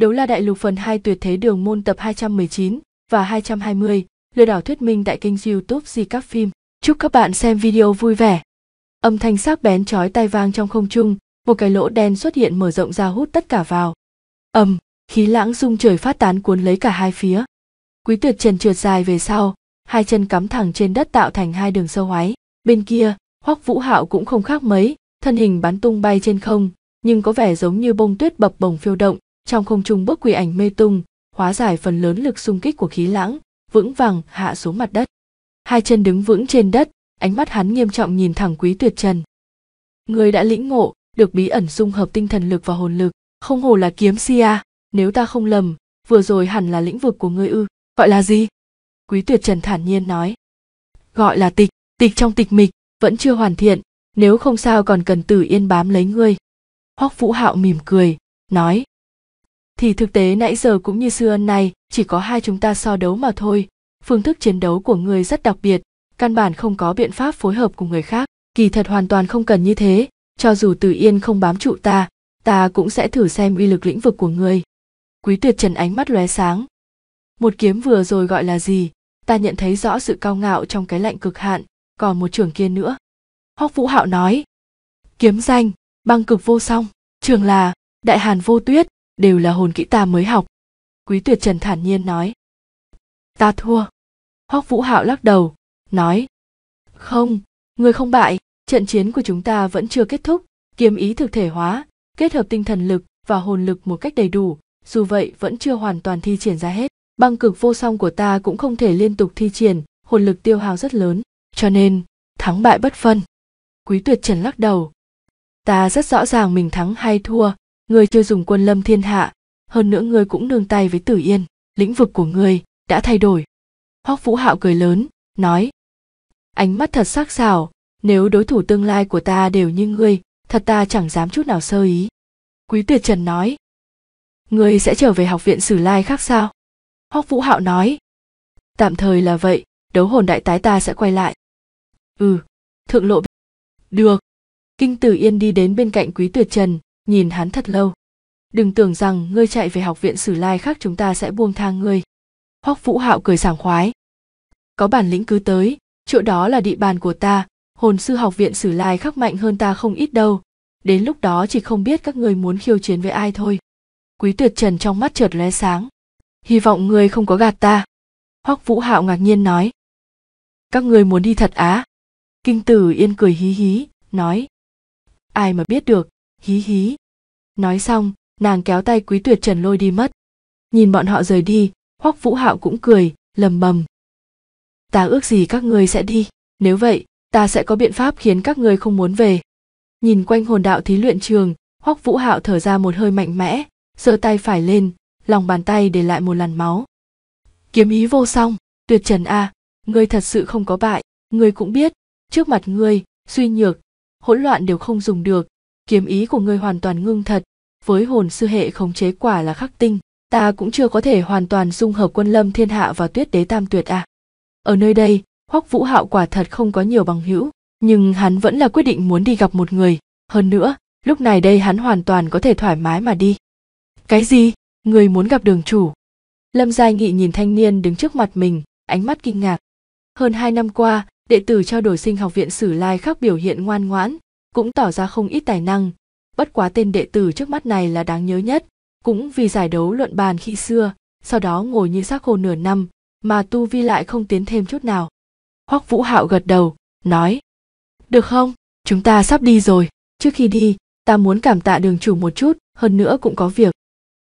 Đấu la đại lục phần 2 tuyệt thế đường môn tập 219 và 220, lừa đảo thuyết minh tại kênh youtube Di các phim. Chúc các bạn xem video vui vẻ. Âm thanh sắc bén chói tai vang trong không trung, một cái lỗ đen xuất hiện mở rộng ra hút tất cả vào. ầm, khí lãng rung trời phát tán cuốn lấy cả hai phía. Quý tuyệt trần trượt dài về sau, hai chân cắm thẳng trên đất tạo thành hai đường sâu hoái Bên kia, hoắc vũ hạo cũng không khác mấy, thân hình bắn tung bay trên không, nhưng có vẻ giống như bông tuyết bập bồng phiêu động, trong không trung bước quỷ ảnh mê tung hóa giải phần lớn lực xung kích của khí lãng vững vàng hạ xuống mặt đất hai chân đứng vững trên đất ánh mắt hắn nghiêm trọng nhìn thẳng quý tuyệt trần người đã lĩnh ngộ được bí ẩn dung hợp tinh thần lực và hồn lực không hồ là kiếm si à, nếu ta không lầm vừa rồi hẳn là lĩnh vực của ngươi ư gọi là gì quý tuyệt trần thản nhiên nói gọi là tịch tịch trong tịch mịch vẫn chưa hoàn thiện nếu không sao còn cần tử yên bám lấy ngươi hoắc vũ hạo mỉm cười nói thì thực tế nãy giờ cũng như xưa nay chỉ có hai chúng ta so đấu mà thôi phương thức chiến đấu của người rất đặc biệt căn bản không có biện pháp phối hợp cùng người khác kỳ thật hoàn toàn không cần như thế cho dù từ yên không bám trụ ta ta cũng sẽ thử xem uy lực lĩnh vực của người quý tuyệt trần ánh mắt lóe sáng một kiếm vừa rồi gọi là gì ta nhận thấy rõ sự cao ngạo trong cái lạnh cực hạn còn một trưởng kia nữa hóc vũ hạo nói kiếm danh băng cực vô song trường là đại hàn vô tuyết đều là hồn kỹ ta mới học quý tuyệt trần thản nhiên nói ta thua hoắc vũ hạo lắc đầu nói không người không bại trận chiến của chúng ta vẫn chưa kết thúc kiếm ý thực thể hóa kết hợp tinh thần lực và hồn lực một cách đầy đủ dù vậy vẫn chưa hoàn toàn thi triển ra hết băng cực vô song của ta cũng không thể liên tục thi triển hồn lực tiêu hao rất lớn cho nên thắng bại bất phân quý tuyệt trần lắc đầu ta rất rõ ràng mình thắng hay thua ngươi chưa dùng quân lâm thiên hạ hơn nữa ngươi cũng nương tay với tử yên lĩnh vực của ngươi đã thay đổi hoắc vũ hạo cười lớn nói ánh mắt thật sắc sảo nếu đối thủ tương lai của ta đều như ngươi thật ta chẳng dám chút nào sơ ý quý tuyệt trần nói ngươi sẽ trở về học viện sử lai khác sao hoắc vũ hạo nói tạm thời là vậy đấu hồn đại tái ta sẽ quay lại ừ thượng lộ được kinh tử yên đi đến bên cạnh quý tuyệt trần nhìn hắn thật lâu đừng tưởng rằng ngươi chạy về học viện sử lai khác chúng ta sẽ buông thang ngươi hoắc vũ hạo cười sảng khoái có bản lĩnh cứ tới chỗ đó là địa bàn của ta hồn sư học viện sử lai khắc mạnh hơn ta không ít đâu đến lúc đó chỉ không biết các ngươi muốn khiêu chiến với ai thôi quý tuyệt trần trong mắt chợt lóe sáng hy vọng ngươi không có gạt ta hoắc vũ hạo ngạc nhiên nói các ngươi muốn đi thật á kinh tử yên cười hí hí nói ai mà biết được hí hí nói xong nàng kéo tay quý tuyệt trần lôi đi mất nhìn bọn họ rời đi hoắc vũ hạo cũng cười lầm bầm ta ước gì các ngươi sẽ đi nếu vậy ta sẽ có biện pháp khiến các ngươi không muốn về nhìn quanh hồn đạo thí luyện trường hoắc vũ hạo thở ra một hơi mạnh mẽ giơ tay phải lên lòng bàn tay để lại một làn máu kiếm ý vô song tuyệt trần a ngươi thật sự không có bại ngươi cũng biết trước mặt ngươi suy nhược hỗn loạn đều không dùng được kiếm ý của ngươi hoàn toàn ngưng thật với hồn sư hệ khống chế quả là khắc tinh ta cũng chưa có thể hoàn toàn dung hợp quân lâm thiên hạ và tuyết đế tam tuyệt à ở nơi đây hoắc vũ hạo quả thật không có nhiều bằng hữu nhưng hắn vẫn là quyết định muốn đi gặp một người hơn nữa lúc này đây hắn hoàn toàn có thể thoải mái mà đi cái gì người muốn gặp đường chủ lâm giai nghị nhìn thanh niên đứng trước mặt mình ánh mắt kinh ngạc hơn hai năm qua đệ tử trao đổi sinh học viện sử lai khắc biểu hiện ngoan ngoãn cũng tỏ ra không ít tài năng. Bất quá tên đệ tử trước mắt này là đáng nhớ nhất, cũng vì giải đấu luận bàn khi xưa, sau đó ngồi như xác khô nửa năm, mà tu vi lại không tiến thêm chút nào. Hoắc Vũ Hạo gật đầu, nói: "Được không? Chúng ta sắp đi rồi, trước khi đi, ta muốn cảm tạ đường chủ một chút, hơn nữa cũng có việc."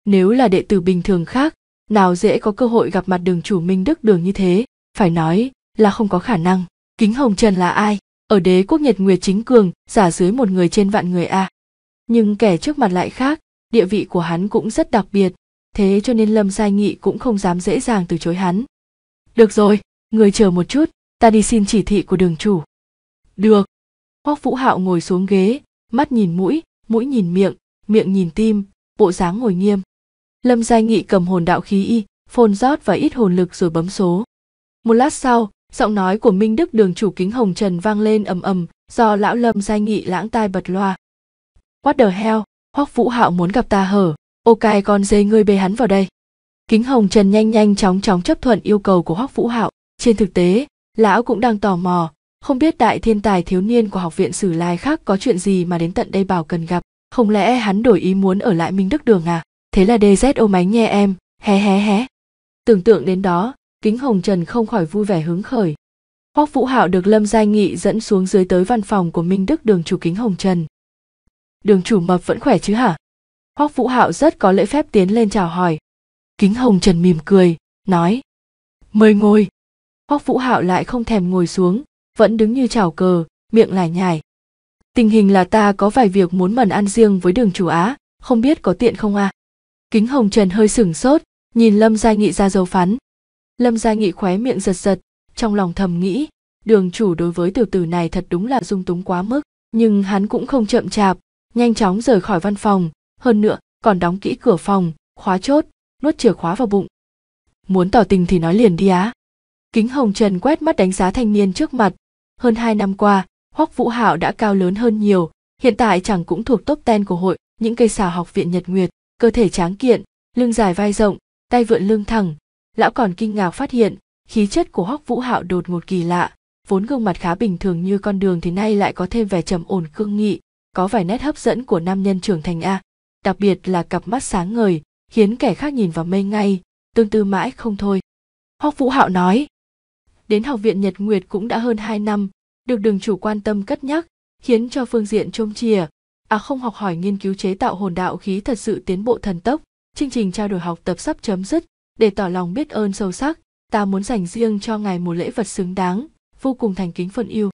Nếu là đệ tử bình thường khác, nào dễ có cơ hội gặp mặt đường chủ Minh Đức Đường như thế, phải nói là không có khả năng. Kính Hồng Trần là ai? ở đế quốc nhật nguyệt chính cường giả dưới một người trên vạn người a nhưng kẻ trước mặt lại khác địa vị của hắn cũng rất đặc biệt thế cho nên lâm sai nghị cũng không dám dễ dàng từ chối hắn được rồi người chờ một chút ta đi xin chỉ thị của đường chủ được hoắc vũ hạo ngồi xuống ghế mắt nhìn mũi mũi nhìn miệng miệng nhìn tim bộ dáng ngồi nghiêm lâm giai nghị cầm hồn đạo khí y phôn rót và ít hồn lực rồi bấm số một lát sau giọng nói của minh đức đường chủ kính hồng trần vang lên ầm ầm do lão lâm sai nghị lãng tai bật loa what the hell hoắc vũ hạo muốn gặp ta hở ok con dê ngươi bê hắn vào đây kính hồng trần nhanh nhanh chóng chóng chấp thuận yêu cầu của hoắc vũ hạo trên thực tế lão cũng đang tò mò không biết đại thiên tài thiếu niên của học viện sử lai khác có chuyện gì mà đến tận đây bảo cần gặp không lẽ hắn đổi ý muốn ở lại minh đức đường à thế là ôm ánh nghe em hé hé hé tưởng tượng đến đó kính hồng trần không khỏi vui vẻ hứng khởi hoắc vũ hạo được lâm giai nghị dẫn xuống dưới tới văn phòng của minh đức đường chủ kính hồng trần đường chủ mập vẫn khỏe chứ hả hoắc vũ hạo rất có lễ phép tiến lên chào hỏi kính hồng trần mỉm cười nói mời ngồi hoắc vũ hạo lại không thèm ngồi xuống vẫn đứng như chào cờ miệng lải nhải tình hình là ta có vài việc muốn mần ăn riêng với đường chủ á không biết có tiện không à kính hồng trần hơi sửng sốt nhìn lâm giai nghị ra dấu phắn lâm gia nghị khóe miệng giật giật trong lòng thầm nghĩ đường chủ đối với tiểu tử này thật đúng là dung túng quá mức nhưng hắn cũng không chậm chạp nhanh chóng rời khỏi văn phòng hơn nữa còn đóng kỹ cửa phòng khóa chốt nuốt chìa khóa vào bụng muốn tỏ tình thì nói liền đi á kính hồng trần quét mắt đánh giá thanh niên trước mặt hơn hai năm qua hoắc vũ hạo đã cao lớn hơn nhiều hiện tại chẳng cũng thuộc top ten của hội những cây xào học viện nhật nguyệt cơ thể tráng kiện lưng dài vai rộng tay vượn lưng thẳng lão còn kinh ngạc phát hiện khí chất của hoắc vũ hạo đột ngột kỳ lạ vốn gương mặt khá bình thường như con đường thì nay lại có thêm vẻ trầm ổn cương nghị có vài nét hấp dẫn của nam nhân trưởng thành a đặc biệt là cặp mắt sáng ngời khiến kẻ khác nhìn vào mê ngay tương tư mãi không thôi hoắc vũ hạo nói đến học viện nhật nguyệt cũng đã hơn hai năm được đường chủ quan tâm cất nhắc khiến cho phương diện trông chìa à không học hỏi nghiên cứu chế tạo hồn đạo khí thật sự tiến bộ thần tốc chương trình trao đổi học tập sắp chấm dứt để tỏ lòng biết ơn sâu sắc ta muốn dành riêng cho ngài một lễ vật xứng đáng vô cùng thành kính phân yêu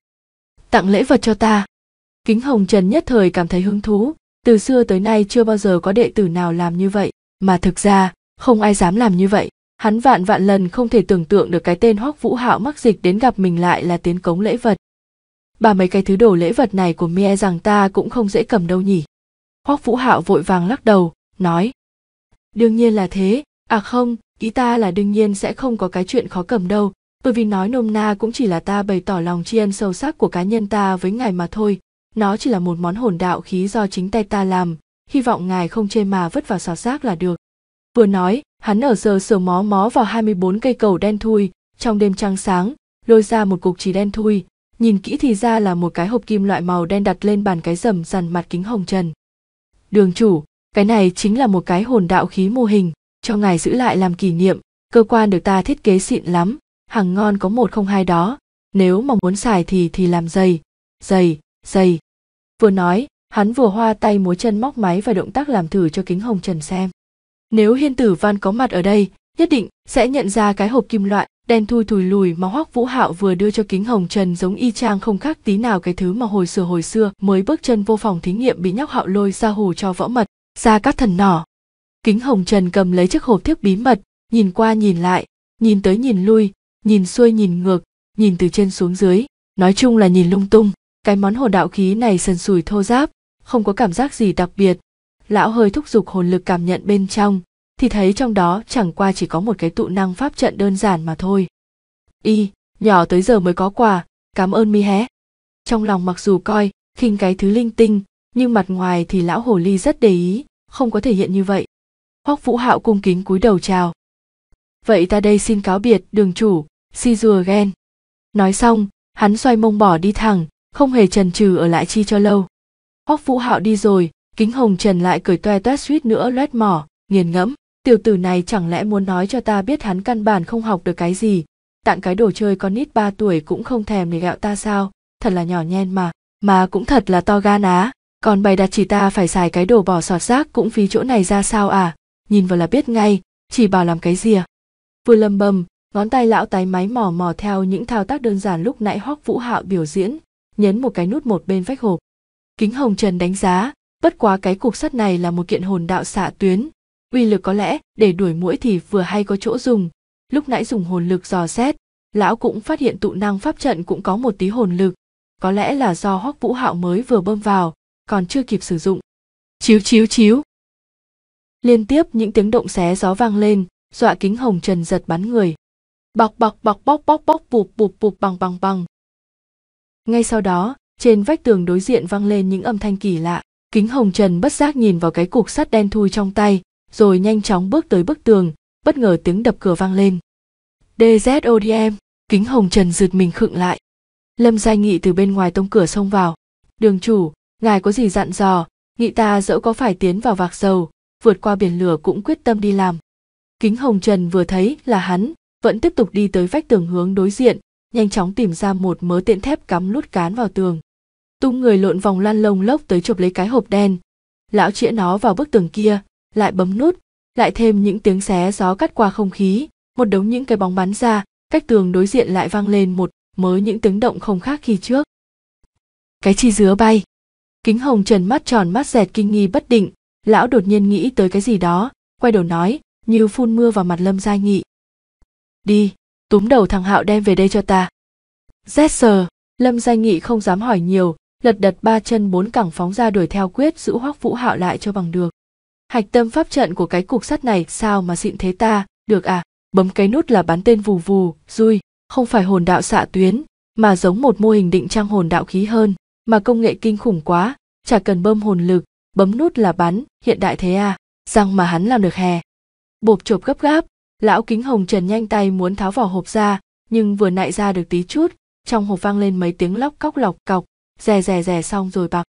tặng lễ vật cho ta kính hồng trần nhất thời cảm thấy hứng thú từ xưa tới nay chưa bao giờ có đệ tử nào làm như vậy mà thực ra không ai dám làm như vậy hắn vạn vạn lần không thể tưởng tượng được cái tên hoắc vũ hạo mắc dịch đến gặp mình lại là tiến cống lễ vật bà mấy cái thứ đồ lễ vật này của mi e rằng ta cũng không dễ cầm đâu nhỉ hoắc vũ hạo vội vàng lắc đầu nói đương nhiên là thế à không ý ta là đương nhiên sẽ không có cái chuyện khó cầm đâu bởi vì nói nôm na cũng chỉ là ta bày tỏ lòng tri ân sâu sắc của cá nhân ta với ngài mà thôi nó chỉ là một món hồn đạo khí do chính tay ta làm hy vọng ngài không chê mà vứt vào xào xác là được vừa nói hắn ở giờ sờ mó mó vào 24 cây cầu đen thui trong đêm trăng sáng lôi ra một cục chỉ đen thui nhìn kỹ thì ra là một cái hộp kim loại màu đen đặt lên bàn cái rầm dằn mặt kính hồng trần đường chủ cái này chính là một cái hồn đạo khí mô hình cho ngài giữ lại làm kỷ niệm cơ quan được ta thiết kế xịn lắm hàng ngon có một không hai đó nếu mà muốn xài thì thì làm dày dày dày vừa nói hắn vừa hoa tay múa chân móc máy và động tác làm thử cho kính hồng trần xem nếu hiên tử văn có mặt ở đây nhất định sẽ nhận ra cái hộp kim loại đen thui thùi lùi mà hoắc vũ hạo vừa đưa cho kính hồng trần giống y chang không khác tí nào cái thứ mà hồi xưa hồi xưa mới bước chân vô phòng thí nghiệm bị nhóc hạo lôi ra hồ cho võ mật ra các thần nỏ kính hồng trần cầm lấy chiếc hộp thiếp bí mật nhìn qua nhìn lại nhìn tới nhìn lui nhìn xuôi nhìn ngược nhìn từ trên xuống dưới nói chung là nhìn lung tung cái món hồ đạo khí này sần sùi thô giáp không có cảm giác gì đặc biệt lão hơi thúc giục hồn lực cảm nhận bên trong thì thấy trong đó chẳng qua chỉ có một cái tụ năng pháp trận đơn giản mà thôi y nhỏ tới giờ mới có quà cảm ơn mi hé trong lòng mặc dù coi khinh cái thứ linh tinh nhưng mặt ngoài thì lão hồ ly rất để ý không có thể hiện như vậy hoắc vũ hạo cung kính cúi đầu chào vậy ta đây xin cáo biệt đường chủ si rùa ghen nói xong hắn xoay mông bỏ đi thẳng không hề trần trừ ở lại chi cho lâu hoắc vũ hạo đi rồi kính hồng trần lại cười toe toét suýt nữa loét mỏ nghiền ngẫm tiểu tử này chẳng lẽ muốn nói cho ta biết hắn căn bản không học được cái gì tặng cái đồ chơi con nít ba tuổi cũng không thèm để gạo ta sao thật là nhỏ nhen mà mà cũng thật là to gan á còn bày đặt chỉ ta phải xài cái đồ bỏ sọt rác cũng phí chỗ này ra sao à nhìn vào là biết ngay chỉ bảo làm cái gì à vừa lầm bầm ngón tay lão tái máy mò mò theo những thao tác đơn giản lúc nãy hoắc vũ hạo biểu diễn nhấn một cái nút một bên vách hộp kính hồng trần đánh giá bất quá cái cục sắt này là một kiện hồn đạo xạ tuyến uy lực có lẽ để đuổi mũi thì vừa hay có chỗ dùng lúc nãy dùng hồn lực dò xét lão cũng phát hiện tụ năng pháp trận cũng có một tí hồn lực có lẽ là do hoắc vũ hạo mới vừa bơm vào còn chưa kịp sử dụng chiếu chiếu chiếu liên tiếp những tiếng động xé gió vang lên dọa kính hồng trần giật bắn người bọc bọc bọc bóc bóc bóc bụp bụp bụp bằng bằng bằng ngay sau đó trên vách tường đối diện vang lên những âm thanh kỳ lạ kính hồng trần bất giác nhìn vào cái cục sắt đen thui trong tay rồi nhanh chóng bước tới bức tường bất ngờ tiếng đập cửa vang lên dzodm kính hồng trần rượt mình khựng lại lâm giai nghị từ bên ngoài tông cửa xông vào đường chủ ngài có gì dặn dò nghị ta dẫu có phải tiến vào vạc dầu vượt qua biển lửa cũng quyết tâm đi làm kính hồng trần vừa thấy là hắn vẫn tiếp tục đi tới vách tường hướng đối diện nhanh chóng tìm ra một mớ tiện thép cắm lút cán vào tường tung người lộn vòng lăn lông lốc tới chụp lấy cái hộp đen lão chĩa nó vào bức tường kia lại bấm nút lại thêm những tiếng xé gió cắt qua không khí một đống những cái bóng bắn ra cách tường đối diện lại vang lên một mớ những tiếng động không khác khi trước cái chi dứa bay kính hồng trần mắt tròn mắt dẹt kinh nghi bất định lão đột nhiên nghĩ tới cái gì đó quay đầu nói như phun mưa vào mặt lâm giai nghị đi túm đầu thằng hạo đem về đây cho ta rét sờ lâm giai nghị không dám hỏi nhiều lật đật ba chân bốn cẳng phóng ra đuổi theo quyết giữ hoắc vũ hạo lại cho bằng được hạch tâm pháp trận của cái cục sắt này sao mà xịn thế ta được à bấm cái nút là bắn tên vù vù dui không phải hồn đạo xạ tuyến mà giống một mô hình định trang hồn đạo khí hơn mà công nghệ kinh khủng quá chả cần bơm hồn lực bấm nút là bắn hiện đại thế à rằng mà hắn làm được hè bộp chộp gấp gáp lão kính hồng trần nhanh tay muốn tháo vỏ hộp ra nhưng vừa nại ra được tí chút trong hộp vang lên mấy tiếng lóc cóc lọc cọc rè rè rè xong rồi bạc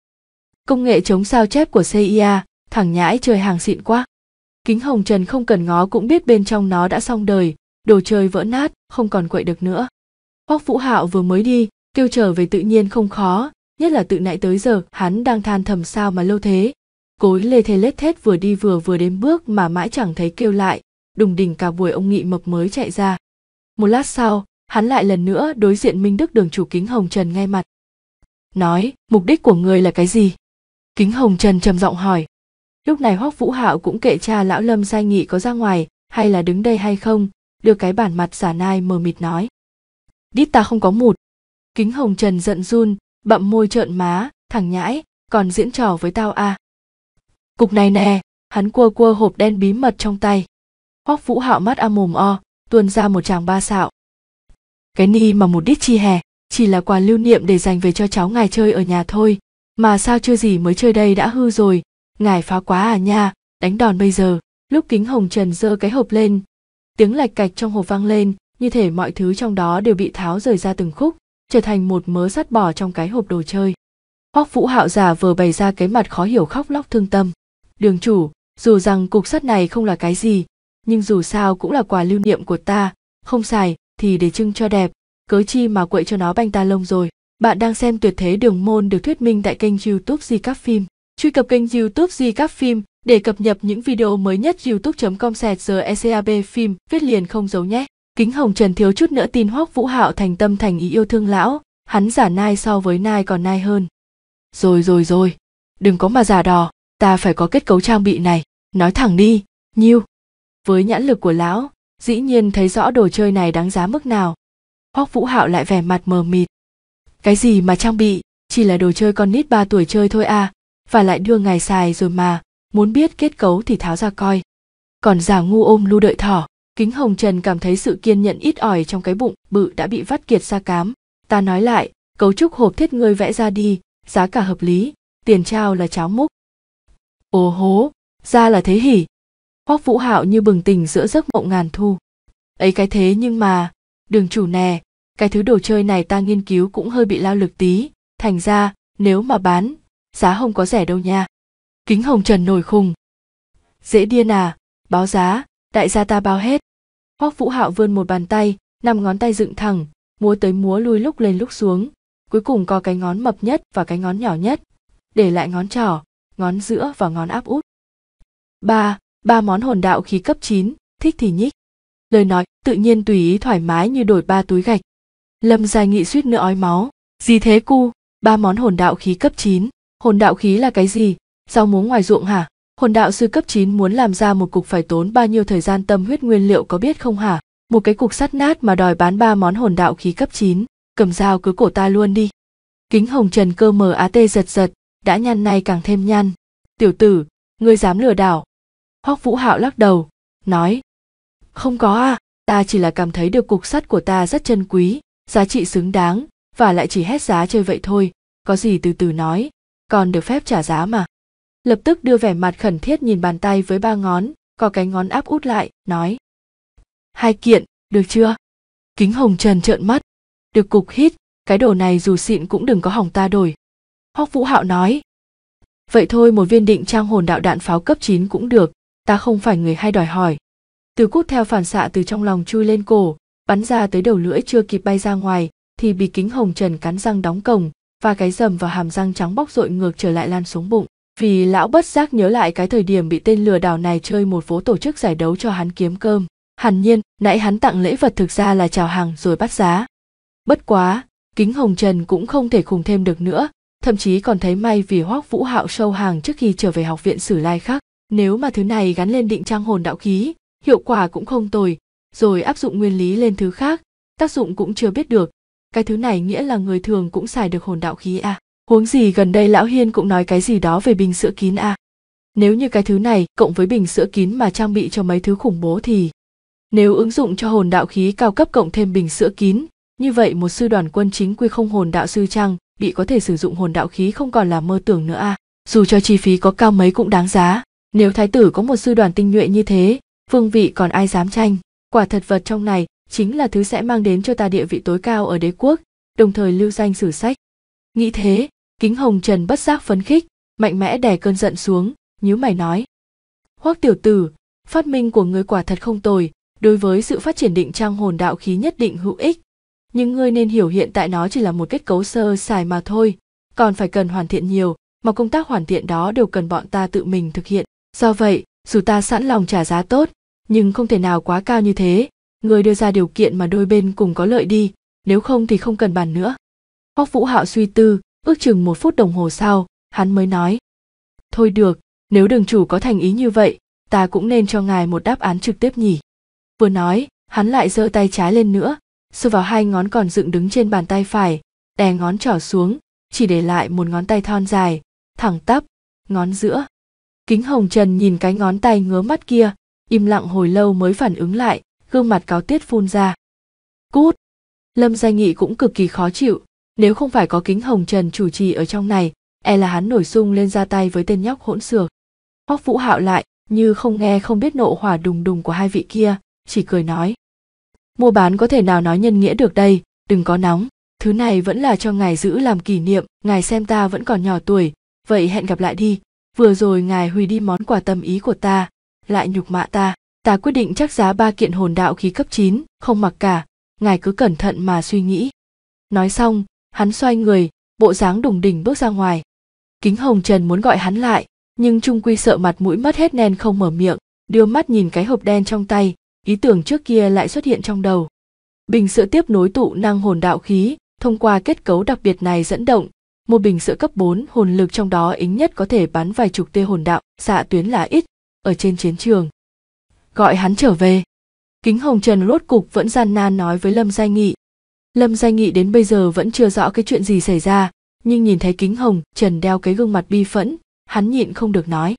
công nghệ chống sao chép của cia thằng nhãi chơi hàng xịn quá kính hồng trần không cần ngó cũng biết bên trong nó đã xong đời đồ chơi vỡ nát không còn quậy được nữa hoắc vũ hạo vừa mới đi kêu trở về tự nhiên không khó nhất là tự nãy tới giờ hắn đang than thầm sao mà lâu thế cối lê thê lết thết vừa đi vừa vừa đến bước mà mãi chẳng thấy kêu lại đùng đỉnh cả buổi ông nghị mập mới chạy ra một lát sau hắn lại lần nữa đối diện minh đức đường chủ kính hồng trần ngay mặt nói mục đích của người là cái gì kính hồng trần trầm giọng hỏi lúc này hoắc vũ hạo cũng kệ cha lão lâm sai nghị có ra ngoài hay là đứng đây hay không đưa cái bản mặt giả nai mờ mịt nói đít ta không có một. kính hồng trần giận run bậm môi trợn má thằng nhãi còn diễn trò với tao à cục này nè hắn cua cua hộp đen bí mật trong tay hoắc vũ hạo mắt a mồm o tuôn ra một chàng ba xạo cái ni mà một đít chi hè chỉ là quà lưu niệm để dành về cho cháu ngài chơi ở nhà thôi mà sao chưa gì mới chơi đây đã hư rồi ngài phá quá à nha đánh đòn bây giờ lúc kính hồng trần giơ cái hộp lên tiếng lạch cạch trong hộp vang lên như thể mọi thứ trong đó đều bị tháo rời ra từng khúc trở thành một mớ sắt bỏ trong cái hộp đồ chơi hoắc vũ hạo giả vờ bày ra cái mặt khó hiểu khóc lóc thương tâm đường chủ dù rằng cục sắt này không là cái gì nhưng dù sao cũng là quà lưu niệm của ta không xài thì để trưng cho đẹp cớ chi mà quậy cho nó banh ta lông rồi bạn đang xem tuyệt thế đường môn được thuyết minh tại kênh youtube di các phim truy cập kênh youtube di các phim để cập nhật những video mới nhất youtube com sẹt giờ ecav phim viết liền không giấu nhé kính hồng trần thiếu chút nữa tin hoắc vũ hạo thành tâm thành ý yêu thương lão hắn giả nai so với nai còn nai hơn rồi rồi rồi đừng có mà giả đò ta phải có kết cấu trang bị này nói thẳng đi nhiêu với nhãn lực của lão dĩ nhiên thấy rõ đồ chơi này đáng giá mức nào hoắc vũ hạo lại vẻ mặt mờ mịt cái gì mà trang bị chỉ là đồ chơi con nít ba tuổi chơi thôi à và lại đưa ngày xài rồi mà muốn biết kết cấu thì tháo ra coi còn giả ngu ôm lu đợi thỏ kính hồng trần cảm thấy sự kiên nhẫn ít ỏi trong cái bụng bự đã bị vắt kiệt xa cám ta nói lại cấu trúc hộp thiết ngươi vẽ ra đi giá cả hợp lý tiền trao là cháo múc ồ hố ra là thế hỉ hoắc vũ hạo như bừng tỉnh giữa giấc mộng ngàn thu ấy cái thế nhưng mà đường chủ nè cái thứ đồ chơi này ta nghiên cứu cũng hơi bị lao lực tí thành ra nếu mà bán giá không có rẻ đâu nha kính hồng trần nổi khùng dễ điên à báo giá đại gia ta bao hết hoắc vũ hạo vươn một bàn tay năm ngón tay dựng thẳng múa tới múa lui lúc lên lúc xuống cuối cùng có cái ngón mập nhất và cái ngón nhỏ nhất để lại ngón trỏ ngón giữa và ngón áp út ba ba món hồn đạo khí cấp 9, thích thì nhích lời nói tự nhiên tùy ý thoải mái như đổi ba túi gạch lâm giai nghị suýt nữa ói máu gì thế cu ba món hồn đạo khí cấp 9. hồn đạo khí là cái gì rau muống ngoài ruộng hả Hồn đạo sư cấp 9 muốn làm ra một cục phải tốn bao nhiêu thời gian tâm huyết nguyên liệu có biết không hả? Một cái cục sắt nát mà đòi bán ba món hồn đạo khí cấp 9, cầm dao cứ cổ ta luôn đi. Kính hồng trần cơ mờ á tê giật giật, đã nhăn nay càng thêm nhăn. Tiểu tử, ngươi dám lừa đảo. Hoắc vũ hạo lắc đầu, nói. Không có à, ta chỉ là cảm thấy được cục sắt của ta rất chân quý, giá trị xứng đáng, và lại chỉ hết giá chơi vậy thôi, có gì từ từ nói, còn được phép trả giá mà lập tức đưa vẻ mặt khẩn thiết nhìn bàn tay với ba ngón có cái ngón áp út lại nói hai kiện được chưa kính hồng trần trợn mắt được cục hít cái đồ này dù xịn cũng đừng có hỏng ta đổi hoắc vũ hạo nói vậy thôi một viên định trang hồn đạo đạn pháo cấp 9 cũng được ta không phải người hay đòi hỏi từ cút theo phản xạ từ trong lòng chui lên cổ bắn ra tới đầu lưỡi chưa kịp bay ra ngoài thì bị kính hồng trần cắn răng đóng cổng và cái dầm vào hàm răng trắng bóc rội ngược trở lại lan xuống bụng vì lão bất giác nhớ lại cái thời điểm bị tên lừa đảo này chơi một phố tổ chức giải đấu cho hắn kiếm cơm hẳn nhiên nãy hắn tặng lễ vật thực ra là chào hàng rồi bắt giá bất quá kính hồng trần cũng không thể khùng thêm được nữa thậm chí còn thấy may vì hoác vũ hạo sâu hàng trước khi trở về học viện sử lai khác nếu mà thứ này gắn lên định trang hồn đạo khí hiệu quả cũng không tồi rồi áp dụng nguyên lý lên thứ khác tác dụng cũng chưa biết được cái thứ này nghĩa là người thường cũng xài được hồn đạo khí à huống gì gần đây lão hiên cũng nói cái gì đó về bình sữa kín à nếu như cái thứ này cộng với bình sữa kín mà trang bị cho mấy thứ khủng bố thì nếu ứng dụng cho hồn đạo khí cao cấp cộng thêm bình sữa kín như vậy một sư đoàn quân chính quy không hồn đạo sư trang bị có thể sử dụng hồn đạo khí không còn là mơ tưởng nữa à dù cho chi phí có cao mấy cũng đáng giá nếu thái tử có một sư đoàn tinh nhuệ như thế vương vị còn ai dám tranh quả thật vật trong này chính là thứ sẽ mang đến cho ta địa vị tối cao ở đế quốc đồng thời lưu danh sử sách nghĩ thế kính hồng trần bất giác phấn khích mạnh mẽ đè cơn giận xuống nhíu mày nói hoắc tiểu tử phát minh của ngươi quả thật không tồi đối với sự phát triển định trang hồn đạo khí nhất định hữu ích nhưng ngươi nên hiểu hiện tại nó chỉ là một kết cấu sơ sài mà thôi còn phải cần hoàn thiện nhiều mà công tác hoàn thiện đó đều cần bọn ta tự mình thực hiện do vậy dù ta sẵn lòng trả giá tốt nhưng không thể nào quá cao như thế ngươi đưa ra điều kiện mà đôi bên cùng có lợi đi nếu không thì không cần bàn nữa Hoắc Vũ Hạo suy tư, ước chừng một phút đồng hồ sau, hắn mới nói. Thôi được, nếu đường chủ có thành ý như vậy, ta cũng nên cho ngài một đáp án trực tiếp nhỉ. Vừa nói, hắn lại giơ tay trái lên nữa, sờ vào hai ngón còn dựng đứng trên bàn tay phải, đè ngón trỏ xuống, chỉ để lại một ngón tay thon dài, thẳng tắp, ngón giữa. Kính Hồng Trần nhìn cái ngón tay ngứa mắt kia, im lặng hồi lâu mới phản ứng lại, gương mặt cáo tiết phun ra. Cút! Lâm Gia Nghị cũng cực kỳ khó chịu, nếu không phải có kính hồng trần chủ trì ở trong này e là hắn nổi sung lên ra tay với tên nhóc hỗn xược hoắc vũ hạo lại như không nghe không biết nộ hỏa đùng đùng của hai vị kia chỉ cười nói mua bán có thể nào nói nhân nghĩa được đây đừng có nóng thứ này vẫn là cho ngài giữ làm kỷ niệm ngài xem ta vẫn còn nhỏ tuổi vậy hẹn gặp lại đi vừa rồi ngài hủy đi món quà tâm ý của ta lại nhục mạ ta ta quyết định chắc giá ba kiện hồn đạo khí cấp 9, không mặc cả ngài cứ cẩn thận mà suy nghĩ nói xong hắn xoay người bộ dáng đủng đỉnh bước ra ngoài kính hồng trần muốn gọi hắn lại nhưng trung quy sợ mặt mũi mất hết nên không mở miệng đưa mắt nhìn cái hộp đen trong tay ý tưởng trước kia lại xuất hiện trong đầu bình sữa tiếp nối tụ năng hồn đạo khí thông qua kết cấu đặc biệt này dẫn động một bình sữa cấp 4 hồn lực trong đó ính nhất có thể bắn vài chục tia hồn đạo xạ tuyến là ít ở trên chiến trường gọi hắn trở về kính hồng trần rốt cục vẫn gian nan nói với lâm giai nghị lâm danh nghị đến bây giờ vẫn chưa rõ cái chuyện gì xảy ra nhưng nhìn thấy kính hồng trần đeo cái gương mặt bi phẫn hắn nhịn không được nói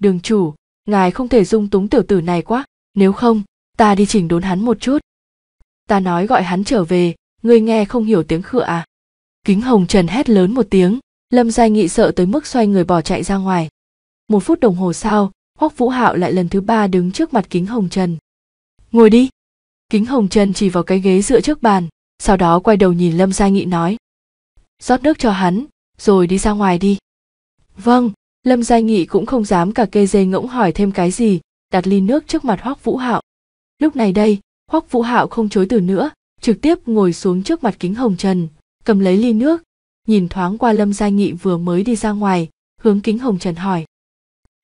đường chủ ngài không thể dung túng tiểu tử này quá nếu không ta đi chỉnh đốn hắn một chút ta nói gọi hắn trở về ngươi nghe không hiểu tiếng khựa à kính hồng trần hét lớn một tiếng lâm giai nghị sợ tới mức xoay người bỏ chạy ra ngoài một phút đồng hồ sau hoắc vũ hạo lại lần thứ ba đứng trước mặt kính hồng trần ngồi đi kính hồng trần chỉ vào cái ghế dựa trước bàn sau đó quay đầu nhìn lâm gia nghị nói rót nước cho hắn rồi đi ra ngoài đi vâng lâm gia nghị cũng không dám cả kê dê ngỗng hỏi thêm cái gì đặt ly nước trước mặt hoắc vũ hạo lúc này đây hoắc vũ hạo không chối từ nữa trực tiếp ngồi xuống trước mặt kính hồng trần cầm lấy ly nước nhìn thoáng qua lâm gia nghị vừa mới đi ra ngoài hướng kính hồng trần hỏi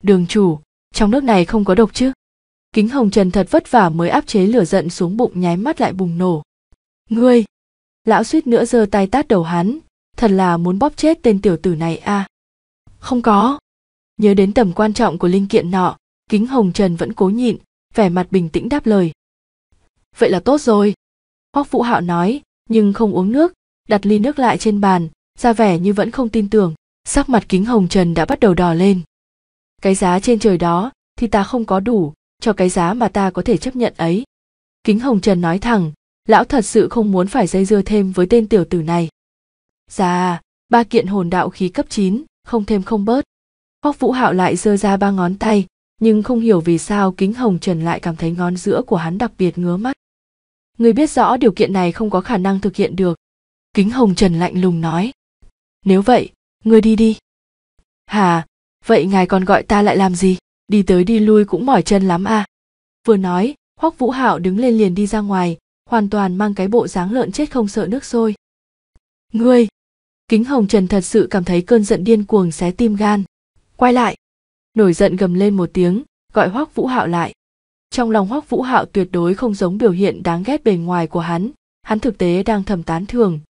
đường chủ trong nước này không có độc chứ kính hồng trần thật vất vả mới áp chế lửa giận xuống bụng nháy mắt lại bùng nổ ngươi lão suýt nữa giơ tay tát đầu hắn thật là muốn bóp chết tên tiểu tử này a à. không có nhớ đến tầm quan trọng của linh kiện nọ kính hồng trần vẫn cố nhịn vẻ mặt bình tĩnh đáp lời vậy là tốt rồi hoắc vũ hạo nói nhưng không uống nước đặt ly nước lại trên bàn ra vẻ như vẫn không tin tưởng sắc mặt kính hồng trần đã bắt đầu đỏ lên cái giá trên trời đó thì ta không có đủ cho cái giá mà ta có thể chấp nhận ấy kính hồng trần nói thẳng lão thật sự không muốn phải dây dưa thêm với tên tiểu tử này. Dạ, ba kiện hồn đạo khí cấp 9, không thêm không bớt. Hoắc Vũ Hạo lại giơ ra ba ngón tay, nhưng không hiểu vì sao Kính Hồng Trần lại cảm thấy ngón giữa của hắn đặc biệt ngứa mắt. Người biết rõ điều kiện này không có khả năng thực hiện được. Kính Hồng Trần lạnh lùng nói. Nếu vậy, ngươi đi đi. Hà, vậy ngài còn gọi ta lại làm gì? Đi tới đi lui cũng mỏi chân lắm à. Vừa nói, Hoắc Vũ Hạo đứng lên liền đi ra ngoài, hoàn toàn mang cái bộ dáng lợn chết không sợ nước sôi ngươi kính hồng trần thật sự cảm thấy cơn giận điên cuồng xé tim gan quay lại nổi giận gầm lên một tiếng gọi Hoắc vũ hạo lại trong lòng Hoắc vũ hạo tuyệt đối không giống biểu hiện đáng ghét bề ngoài của hắn hắn thực tế đang thầm tán thưởng.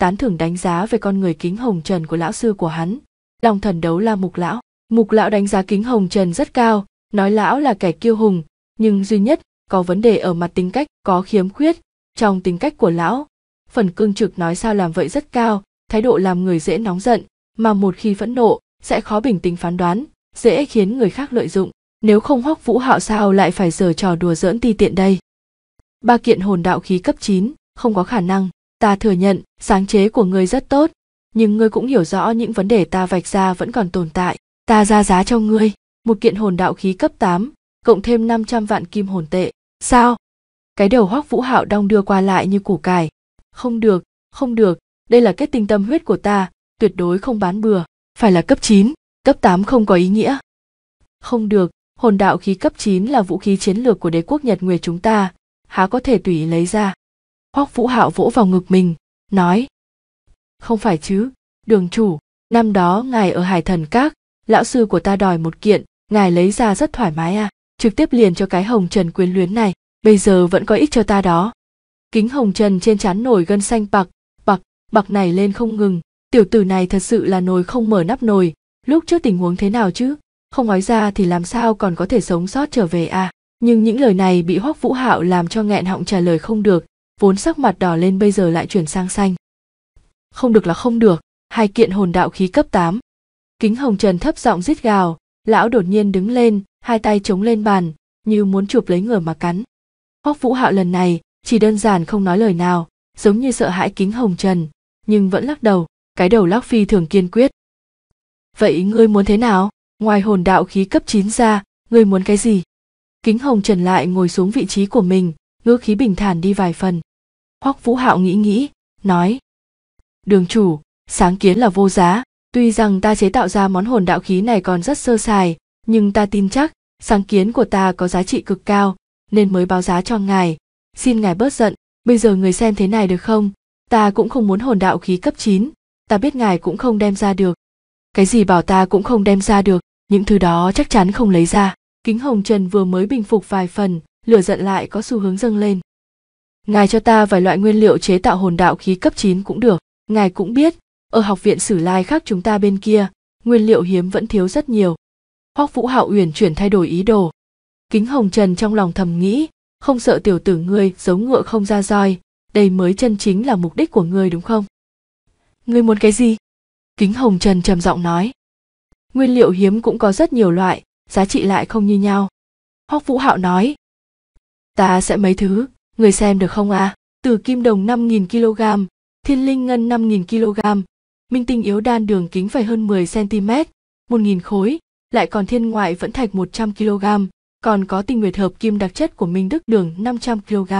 tán thưởng đánh giá về con người kính hồng trần của lão sư của hắn lòng thần đấu la mục lão mục lão đánh giá kính hồng trần rất cao nói lão là kẻ kiêu hùng nhưng duy nhất có vấn đề ở mặt tính cách có khiếm khuyết trong tính cách của lão phần cương trực nói sao làm vậy rất cao thái độ làm người dễ nóng giận mà một khi phẫn nộ sẽ khó bình tĩnh phán đoán dễ khiến người khác lợi dụng nếu không hoắc vũ hạo sao lại phải giở trò đùa giỡn ti tiện đây ba kiện hồn đạo khí cấp 9, không có khả năng ta thừa nhận sáng chế của ngươi rất tốt nhưng ngươi cũng hiểu rõ những vấn đề ta vạch ra vẫn còn tồn tại ta ra giá cho ngươi một kiện hồn đạo khí cấp 8, cộng thêm 500 vạn kim hồn tệ sao cái đầu hoắc vũ hạo đong đưa qua lại như củ cải không được không được đây là kết tinh tâm huyết của ta tuyệt đối không bán bừa phải là cấp 9, cấp 8 không có ý nghĩa không được hồn đạo khí cấp 9 là vũ khí chiến lược của đế quốc nhật nguyệt chúng ta há có thể tùy lấy ra hoắc vũ hạo vỗ vào ngực mình nói không phải chứ đường chủ năm đó ngài ở hải thần các lão sư của ta đòi một kiện ngài lấy ra rất thoải mái à trực tiếp liền cho cái hồng trần quyến luyến này bây giờ vẫn có ích cho ta đó kính hồng trần trên trán nổi gân xanh bạc bạc bạc này lên không ngừng tiểu tử này thật sự là nồi không mở nắp nồi lúc trước tình huống thế nào chứ không nói ra thì làm sao còn có thể sống sót trở về à nhưng những lời này bị hoắc vũ hạo làm cho nghẹn họng trả lời không được vốn sắc mặt đỏ lên bây giờ lại chuyển sang xanh không được là không được hai kiện hồn đạo khí cấp 8. kính hồng trần thấp giọng rít gào lão đột nhiên đứng lên hai tay chống lên bàn, như muốn chụp lấy người mà cắn. Hoắc Vũ Hạo lần này chỉ đơn giản không nói lời nào, giống như sợ hãi kính hồng trần, nhưng vẫn lắc đầu, cái đầu lắc phi thường kiên quyết. Vậy ngươi muốn thế nào? Ngoài hồn đạo khí cấp 9 ra, ngươi muốn cái gì? Kính hồng trần lại ngồi xuống vị trí của mình, ngữ khí bình thản đi vài phần. Hoắc Vũ Hạo nghĩ nghĩ, nói. Đường chủ, sáng kiến là vô giá, tuy rằng ta chế tạo ra món hồn đạo khí này còn rất sơ sài, nhưng ta tin chắc sáng kiến của ta có giá trị cực cao nên mới báo giá cho ngài xin ngài bớt giận bây giờ người xem thế này được không ta cũng không muốn hồn đạo khí cấp chín, ta biết ngài cũng không đem ra được cái gì bảo ta cũng không đem ra được những thứ đó chắc chắn không lấy ra kính hồng trần vừa mới bình phục vài phần lửa giận lại có xu hướng dâng lên ngài cho ta vài loại nguyên liệu chế tạo hồn đạo khí cấp chín cũng được ngài cũng biết ở học viện sử lai khác chúng ta bên kia nguyên liệu hiếm vẫn thiếu rất nhiều hoắc vũ hạo uyển chuyển thay đổi ý đồ kính hồng trần trong lòng thầm nghĩ không sợ tiểu tử ngươi giấu ngựa không ra roi đây mới chân chính là mục đích của ngươi đúng không ngươi muốn cái gì kính hồng trần trầm giọng nói nguyên liệu hiếm cũng có rất nhiều loại giá trị lại không như nhau hoắc vũ hạo nói ta sẽ mấy thứ người xem được không à từ kim đồng năm nghìn kg thiên linh ngân năm nghìn kg minh tinh yếu đan đường kính phải hơn mười cm một nghìn khối lại còn thiên ngoại vẫn thạch 100 kg, còn có tinh nguyệt hợp kim đặc chất của Minh Đức đường 500 kg.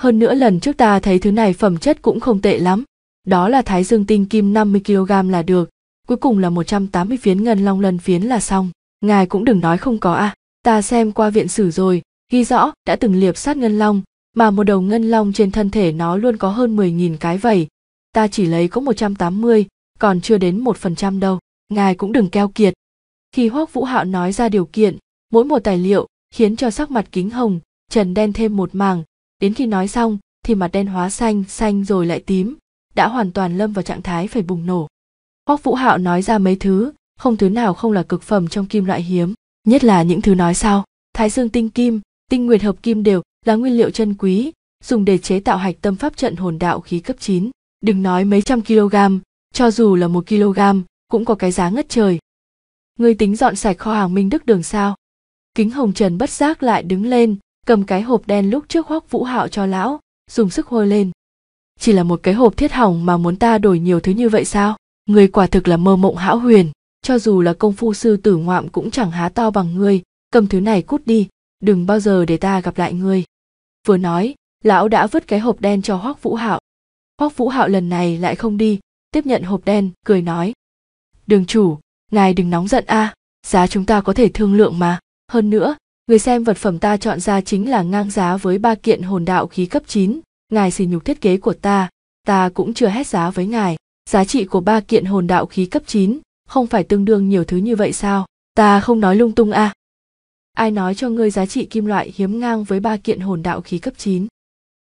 Hơn nữa lần trước ta thấy thứ này phẩm chất cũng không tệ lắm. Đó là thái dương tinh kim 50 kg là được, cuối cùng là 180 phiến ngân long lần phiến là xong. Ngài cũng đừng nói không có à, ta xem qua viện sử rồi, ghi rõ đã từng liệp sát ngân long, mà một đầu ngân long trên thân thể nó luôn có hơn 10.000 cái vẩy. Ta chỉ lấy có 180, còn chưa đến 1% đâu. Ngài cũng đừng keo kiệt, khi Hoắc Vũ Hạo nói ra điều kiện, mỗi một tài liệu khiến cho sắc mặt kính hồng, trần đen thêm một màng, đến khi nói xong thì mặt đen hóa xanh, xanh rồi lại tím, đã hoàn toàn lâm vào trạng thái phải bùng nổ. Hoắc Vũ Hạo nói ra mấy thứ, không thứ nào không là cực phẩm trong kim loại hiếm, nhất là những thứ nói sau, Thái Dương tinh kim, tinh nguyệt hợp kim đều là nguyên liệu chân quý, dùng để chế tạo hạch tâm pháp trận hồn đạo khí cấp 9. Đừng nói mấy trăm kg, cho dù là một kg cũng có cái giá ngất trời, ngươi tính dọn sạch kho hàng minh đức đường sao kính hồng trần bất giác lại đứng lên cầm cái hộp đen lúc trước hoắc vũ hạo cho lão dùng sức hôi lên chỉ là một cái hộp thiết hỏng mà muốn ta đổi nhiều thứ như vậy sao người quả thực là mơ mộng hão huyền cho dù là công phu sư tử ngoạm cũng chẳng há to bằng ngươi cầm thứ này cút đi đừng bao giờ để ta gặp lại ngươi vừa nói lão đã vứt cái hộp đen cho hoắc vũ hạo hoắc vũ hạo lần này lại không đi tiếp nhận hộp đen cười nói đường chủ ngài đừng nóng giận a à. giá chúng ta có thể thương lượng mà hơn nữa người xem vật phẩm ta chọn ra chính là ngang giá với ba kiện hồn đạo khí cấp 9, ngài xỉ nhục thiết kế của ta ta cũng chưa hết giá với ngài giá trị của ba kiện hồn đạo khí cấp 9 không phải tương đương nhiều thứ như vậy sao ta không nói lung tung a à. ai nói cho ngươi giá trị kim loại hiếm ngang với ba kiện hồn đạo khí cấp 9?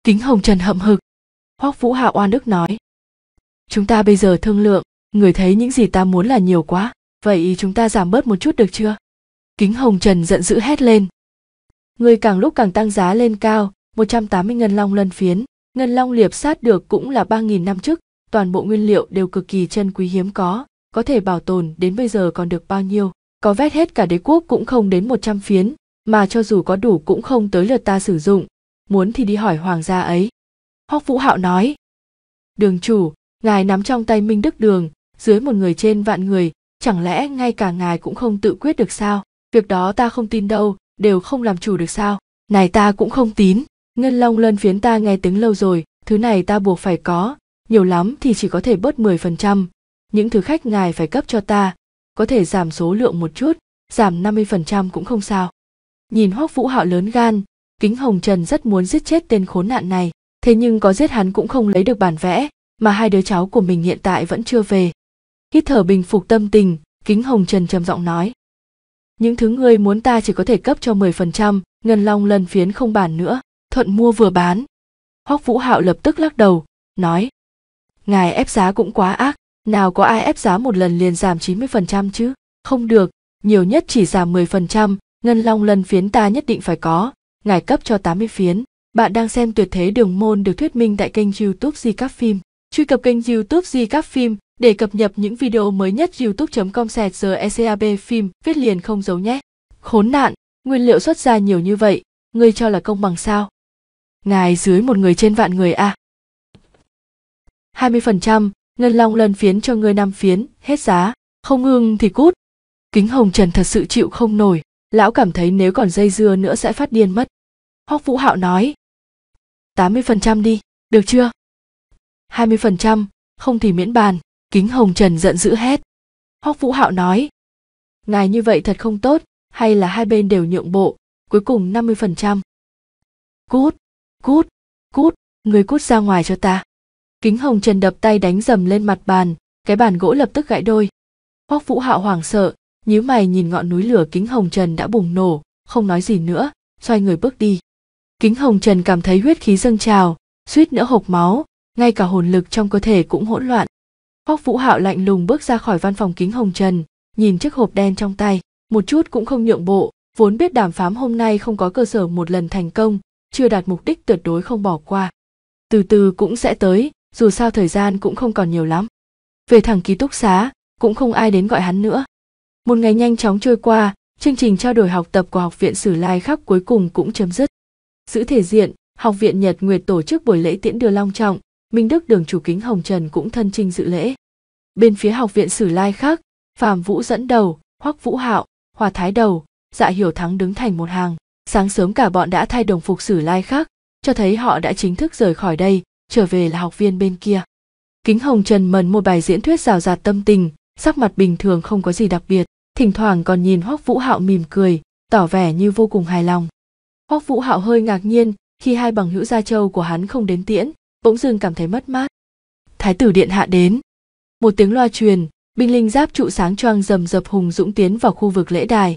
kính hồng trần hậm hực hoắc vũ hạ oan đức nói chúng ta bây giờ thương lượng người thấy những gì ta muốn là nhiều quá vậy chúng ta giảm bớt một chút được chưa kính hồng trần giận dữ hét lên người càng lúc càng tăng giá lên cao 180 ngân long lân phiến ngân long liệp sát được cũng là 3.000 năm trước toàn bộ nguyên liệu đều cực kỳ chân quý hiếm có có thể bảo tồn đến bây giờ còn được bao nhiêu có vét hết cả đế quốc cũng không đến 100 phiến mà cho dù có đủ cũng không tới lượt ta sử dụng muốn thì đi hỏi hoàng gia ấy hóc vũ hạo nói đường chủ ngài nắm trong tay minh đức đường dưới một người trên vạn người chẳng lẽ ngay cả ngài cũng không tự quyết được sao việc đó ta không tin đâu đều không làm chủ được sao này ta cũng không tín ngân long lân phiến ta nghe tiếng lâu rồi thứ này ta buộc phải có nhiều lắm thì chỉ có thể bớt mười phần trăm. Những thứ khách ngài phải cấp cho ta, có thể giảm số lượng một chút, giảm năm mươi phần trăm cũng không sao. Nhìn Hoắc Vũ Hạo lớn gan, Kính Hồng Trần rất muốn giết chết tên khốn nạn này, thế nhưng có giết hắn cũng không lấy được bản vẽ, mà hai đứa cháu của mình hiện tại vẫn chưa về, hít thở bình phục tâm tình kính hồng trần trầm giọng nói những thứ ngươi muốn ta chỉ có thể cấp cho 10%, ngân long lần phiến không bản nữa thuận mua vừa bán hoắc vũ hạo lập tức lắc đầu nói ngài ép giá cũng quá ác nào có ai ép giá một lần liền giảm 90% chứ không được nhiều nhất chỉ giảm 10%, ngân long lần phiến ta nhất định phải có ngài cấp cho 80 phiến bạn đang xem tuyệt thế đường môn được thuyết minh tại kênh youtube di các phim Truy cập kênh youtube Di Các Phim để cập nhật những video mới nhất youtube.com sẹt giờ ECAB phim viết liền không giấu nhé. Khốn nạn, nguyên liệu xuất ra nhiều như vậy, ngươi cho là công bằng sao? Ngài dưới một người trên vạn người à? 20%, Ngân Long lần phiến cho ngươi năm phiến, hết giá, không ngưng thì cút. Kính Hồng Trần thật sự chịu không nổi, lão cảm thấy nếu còn dây dưa nữa sẽ phát điên mất. Hoắc Vũ Hạo nói. 80% đi, được chưa? 20%, không thì miễn bàn, kính hồng trần giận dữ hét. Hoắc Vũ Hạo nói, ngài như vậy thật không tốt, hay là hai bên đều nhượng bộ, cuối cùng 50%. Cút, cút, cút, người cút ra ngoài cho ta. Kính hồng trần đập tay đánh dầm lên mặt bàn, cái bàn gỗ lập tức gãy đôi. Hoắc Vũ Hạo hoảng sợ, nhíu mày nhìn ngọn núi lửa kính hồng trần đã bùng nổ, không nói gì nữa, xoay người bước đi. Kính hồng trần cảm thấy huyết khí dâng trào, suýt nữa hộc máu, ngay cả hồn lực trong cơ thể cũng hỗn loạn hoắc vũ hạo lạnh lùng bước ra khỏi văn phòng kính hồng trần nhìn chiếc hộp đen trong tay một chút cũng không nhượng bộ vốn biết đàm phán hôm nay không có cơ sở một lần thành công chưa đạt mục đích tuyệt đối không bỏ qua từ từ cũng sẽ tới dù sao thời gian cũng không còn nhiều lắm về thẳng ký túc xá cũng không ai đến gọi hắn nữa một ngày nhanh chóng trôi qua chương trình trao đổi học tập của học viện sử lai khắc cuối cùng cũng chấm dứt giữ thể diện học viện nhật nguyệt tổ chức buổi lễ tiễn đưa long trọng Minh Đức đường chủ kính Hồng Trần cũng thân trinh dự lễ. Bên phía học viện Sử Lai khác, Phạm Vũ dẫn đầu, Hoắc Vũ Hạo, Hòa Thái đầu, Dạ Hiểu Thắng đứng thành một hàng. Sáng sớm cả bọn đã thay đồng phục Sử Lai khác, cho thấy họ đã chính thức rời khỏi đây, trở về là học viên bên kia. Kính Hồng Trần mần một bài diễn thuyết rào rạt tâm tình, sắc mặt bình thường không có gì đặc biệt, thỉnh thoảng còn nhìn Hoắc Vũ Hạo mỉm cười, tỏ vẻ như vô cùng hài lòng. Hoắc Vũ Hạo hơi ngạc nhiên khi hai bằng hữu gia châu của hắn không đến tiễn, bỗng dưng cảm thấy mất mát thái tử điện hạ đến một tiếng loa truyền binh linh giáp trụ sáng choang rầm rập hùng dũng tiến vào khu vực lễ đài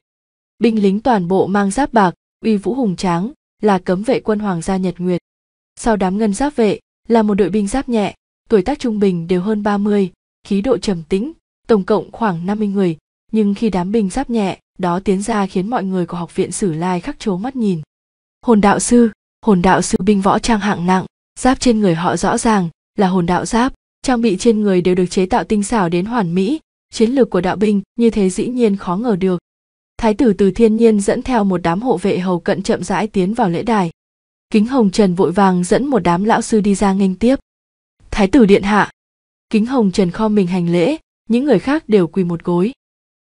binh lính toàn bộ mang giáp bạc uy vũ hùng tráng là cấm vệ quân hoàng gia nhật nguyệt sau đám ngân giáp vệ là một đội binh giáp nhẹ tuổi tác trung bình đều hơn 30, khí độ trầm tĩnh tổng cộng khoảng 50 người nhưng khi đám binh giáp nhẹ đó tiến ra khiến mọi người của học viện sử lai khắc trố mắt nhìn hồn đạo sư hồn đạo sư binh võ trang hạng nặng giáp trên người họ rõ ràng là hồn đạo giáp trang bị trên người đều được chế tạo tinh xảo đến hoàn mỹ chiến lược của đạo binh như thế dĩ nhiên khó ngờ được thái tử từ thiên nhiên dẫn theo một đám hộ vệ hầu cận chậm rãi tiến vào lễ đài kính hồng trần vội vàng dẫn một đám lão sư đi ra nghênh tiếp thái tử điện hạ kính hồng trần kho mình hành lễ những người khác đều quỳ một gối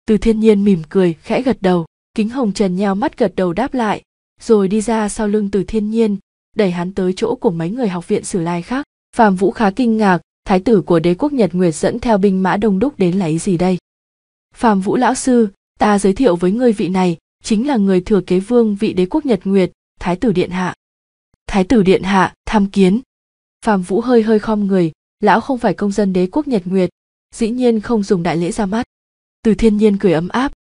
từ thiên nhiên mỉm cười khẽ gật đầu kính hồng trần nheo mắt gật đầu đáp lại rồi đi ra sau lưng từ thiên nhiên đẩy hắn tới chỗ của mấy người học viện sử lai khác Phạm vũ khá kinh ngạc thái tử của đế quốc nhật nguyệt dẫn theo binh mã đông đúc đến lấy gì đây Phạm vũ lão sư ta giới thiệu với ngươi vị này chính là người thừa kế vương vị đế quốc nhật nguyệt thái tử điện hạ thái tử điện hạ tham kiến Phạm vũ hơi hơi khom người lão không phải công dân đế quốc nhật nguyệt dĩ nhiên không dùng đại lễ ra mắt từ thiên nhiên cười ấm áp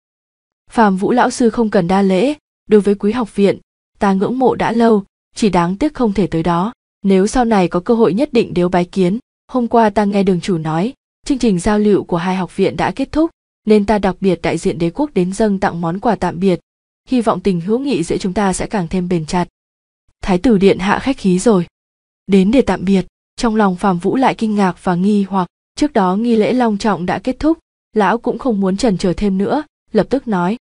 Phạm vũ lão sư không cần đa lễ đối với quý học viện ta ngưỡng mộ đã lâu chỉ đáng tiếc không thể tới đó nếu sau này có cơ hội nhất định đều bái kiến hôm qua ta nghe đường chủ nói chương trình giao lưu của hai học viện đã kết thúc nên ta đặc biệt đại diện đế quốc đến dâng tặng món quà tạm biệt hy vọng tình hữu nghị giữa chúng ta sẽ càng thêm bền chặt thái tử điện hạ khách khí rồi đến để tạm biệt trong lòng phàm vũ lại kinh ngạc và nghi hoặc trước đó nghi lễ long trọng đã kết thúc lão cũng không muốn trần chờ thêm nữa lập tức nói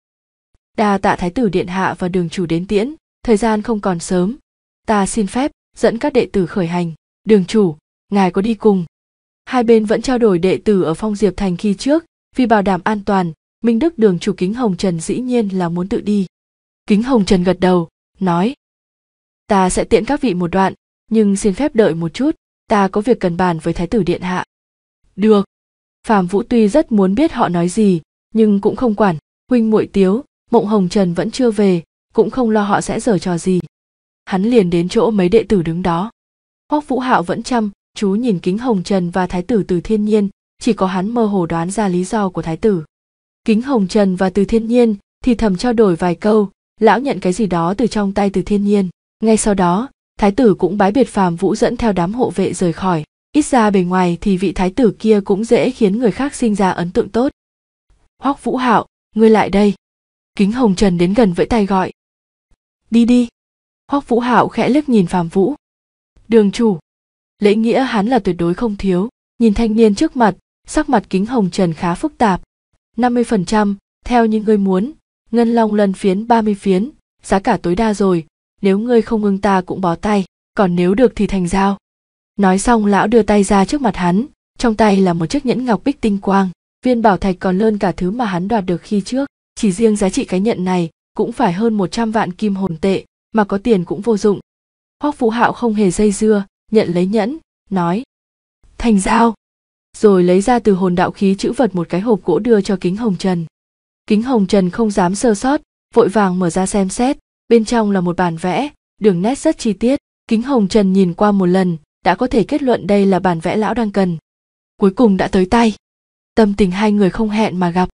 đa tạ thái tử điện hạ và đường chủ đến tiễn thời gian không còn sớm ta xin phép dẫn các đệ tử khởi hành đường chủ ngài có đi cùng hai bên vẫn trao đổi đệ tử ở phong diệp thành khi trước vì bảo đảm an toàn minh đức đường chủ kính hồng trần dĩ nhiên là muốn tự đi kính hồng trần gật đầu nói ta sẽ tiễn các vị một đoạn nhưng xin phép đợi một chút ta có việc cần bàn với thái tử điện hạ được phạm vũ tuy rất muốn biết họ nói gì nhưng cũng không quản huynh muội tiếu mộng hồng trần vẫn chưa về cũng không lo họ sẽ giở trò gì hắn liền đến chỗ mấy đệ tử đứng đó hoắc vũ hạo vẫn chăm chú nhìn kính hồng trần và thái tử từ thiên nhiên chỉ có hắn mơ hồ đoán ra lý do của thái tử kính hồng trần và từ thiên nhiên thì thầm trao đổi vài câu lão nhận cái gì đó từ trong tay từ thiên nhiên ngay sau đó thái tử cũng bái biệt phàm vũ dẫn theo đám hộ vệ rời khỏi ít ra bề ngoài thì vị thái tử kia cũng dễ khiến người khác sinh ra ấn tượng tốt hoắc vũ hạo ngươi lại đây kính hồng trần đến gần với tay gọi đi đi hoắc vũ hạo khẽ liếc nhìn Phạm vũ đường chủ lễ nghĩa hắn là tuyệt đối không thiếu nhìn thanh niên trước mặt sắc mặt kính hồng trần khá phức tạp 50%, theo như ngươi muốn ngân long lần phiến 30 phiến giá cả tối đa rồi nếu ngươi không ngưng ta cũng bó tay còn nếu được thì thành giao. nói xong lão đưa tay ra trước mặt hắn trong tay là một chiếc nhẫn ngọc bích tinh quang viên bảo thạch còn hơn cả thứ mà hắn đoạt được khi trước chỉ riêng giá trị cái nhận này cũng phải hơn 100 vạn kim hồn tệ mà có tiền cũng vô dụng hoắc phú hạo không hề dây dưa nhận lấy nhẫn nói thành giao rồi lấy ra từ hồn đạo khí chữ vật một cái hộp gỗ đưa cho kính hồng trần kính hồng trần không dám sơ sót vội vàng mở ra xem xét bên trong là một bản vẽ đường nét rất chi tiết kính hồng trần nhìn qua một lần đã có thể kết luận đây là bản vẽ lão đang cần cuối cùng đã tới tay tâm tình hai người không hẹn mà gặp